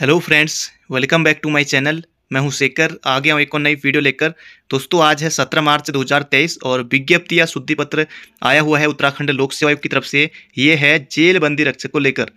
hello friends welcome back to my channel मैं हूं शेखर आ गया हूं एक और नई वीडियो लेकर दोस्तों आज है 17 मार्च 2023 और विज्ञप्ति या शुद्धि पत्र आया हुआ है उत्तराखंड लोक सेवा आयोग की तरफ से ये है जेल बंदी रक्षक को लेकर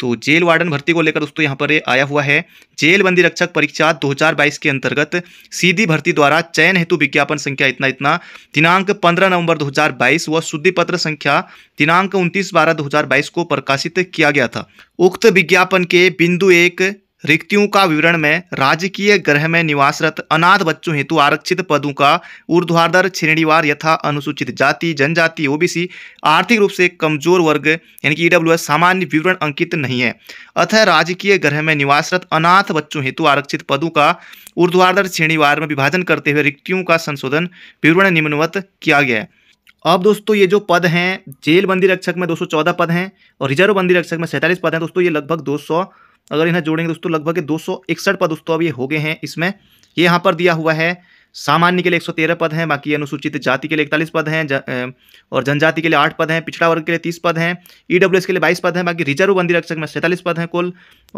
तो जेल वार्डन भर्ती को लेकर दोस्तों यहाँ पर आया हुआ है जेल बंदी रक्षक परीक्षा 2022 के अंतर्गत सीधी भर्ती द्वारा चयन हेतु विज्ञापन संख्या इतना इतना दिनांक 15 नवंबर 2022 व शुद्धि पत्र संख्या दिनांक 29 बारह 2022 को प्रकाशित किया गया था उक्त विज्ञापन के बिंदु एक रिक्तियों का विवरण में राजकीय ग्रह में निवासरत अनाथ बच्चों हेतु आरक्षित पदों का ऊर्ध्वाधर श्रेणीवार यथा अनुसूचित जाति जनजाति ओबीसी आर्थिक रूप से कमजोर वर्ग यानी कि ईडब्ल्यू e सामान्य विवरण अंकित नहीं है अतः राजकीय ग्रह में निवासरत अनाथ बच्चों हेतु आरक्षित पदों का ऊर्ध्वाधर श्रेणीवार में विभाजन करते हुए रिक्तियों का संशोधन विवरण निम्नवत किया गया है अब दोस्तों ये जो पद हैं जेल बंदी रक्षक में 214 पद हैं और रिजर्व बंदी रक्षक में सैंतालीस पद हैं दोस्तों ये लगभग अगर इन्हें जोड़ेंगे दोस्तों लगभग दो सौ इकसठ पद दोस्तों अब ये हो गए हैं इसमें ये यहाँ पर दिया हुआ है सामान्य के लिए 113 पद हैं बाकी अनुसूचित जाति के लिए इकतालीस पद हैं और जनजाति के लिए आठ पद हैं पिछड़ा वर्ग के लिए तीस पद हैं एस e के लिए बाईस पद हैं बाकी रिजर्व बंदी रक्षक में सैंतालीस पद हैं कुल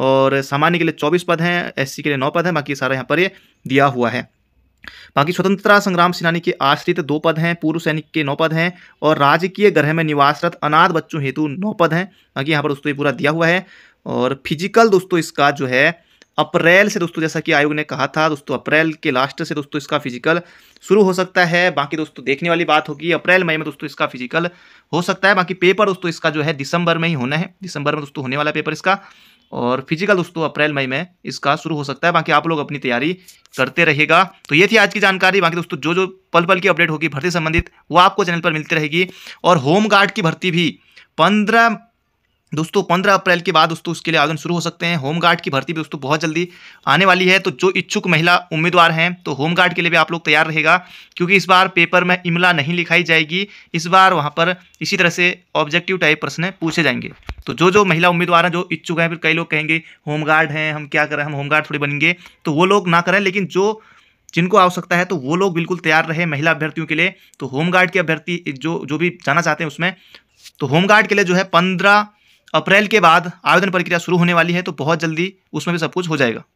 और सामान्य के लिए चौबीस पद हैं एससी के लिए नौ पद हैं बाकी सारा यहाँ पर ये दिया हुआ है बाकी स्वतंत्रता संग्राम सेनानी के आश्रित दो पद हैं पूर्व सैनिक के नौ पद हैं और राजकीय गृह में निवासरत अनाथ बच्चों हेतु नौ पद हैं बाकी यहाँ पर दोस्तों ये पूरा दिया हुआ है और फिजिकल दोस्तों इसका जो है अप्रैल से दोस्तों जैसा कि आयोग ने कहा था दोस्तों अप्रैल के लास्ट से दोस्तों इसका फिजिकल शुरू हो सकता है बाकी दोस्तों देखने वाली बात होगी अप्रैल मई में दोस्तों इसका फिजिकल हो सकता है बाकी पेपर दोस्तों इसका जो है दिसंबर में ही होना है दिसंबर में दोस्तों होने वाला पेपर इसका और फिजिकल दोस्तों अप्रैल मई में इसका शुरू हो सकता है बाकी आप लोग अपनी तैयारी करते रहेगा तो ये थी आज की जानकारी बाकी दोस्तों जो जो पल पल की अपडेट होगी भर्ती संबंधित वो आपको चैनल पर मिलती रहेगी और होमगार्ड की भर्ती भी पंद्रह दोस्तों पंद्रह अप्रैल के बाद दोस्तों उसके लिए आवेदन शुरू हो सकते हैं होमगार्ड की भर्ती भी दोस्तों बहुत जल्दी आने वाली है तो जो इच्छुक महिला उम्मीदवार हैं तो होमगार्ड के लिए भी आप लोग तैयार रहेगा क्योंकि इस बार पेपर में इमला नहीं लिखाई जाएगी इस बार वहाँ पर इसी तरह से ऑब्जेक्टिव टाइप प्रश्न पूछे जाएंगे तो जो जो महिला उम्मीदवार हैं जो इच्छुक हैं फिर कई लोग कहेंगे होमगार्ड हैं हम क्या करें हम होमगार्ड थोड़ी बनेंगे तो वो लोग ना करें लेकिन जो जिनको आवश्यकता है तो वो लोग बिल्कुल तैयार रहे महिला अभ्यर्थियों के लिए तो होमगार्ड के अभ्यर्थी जो जो भी जाना चाहते हैं उसमें तो होमगार्ड के लिए जो है पंद्रह अप्रैल के बाद आवेदन प्रक्रिया शुरू होने वाली है तो बहुत जल्दी उसमें भी सब कुछ हो जाएगा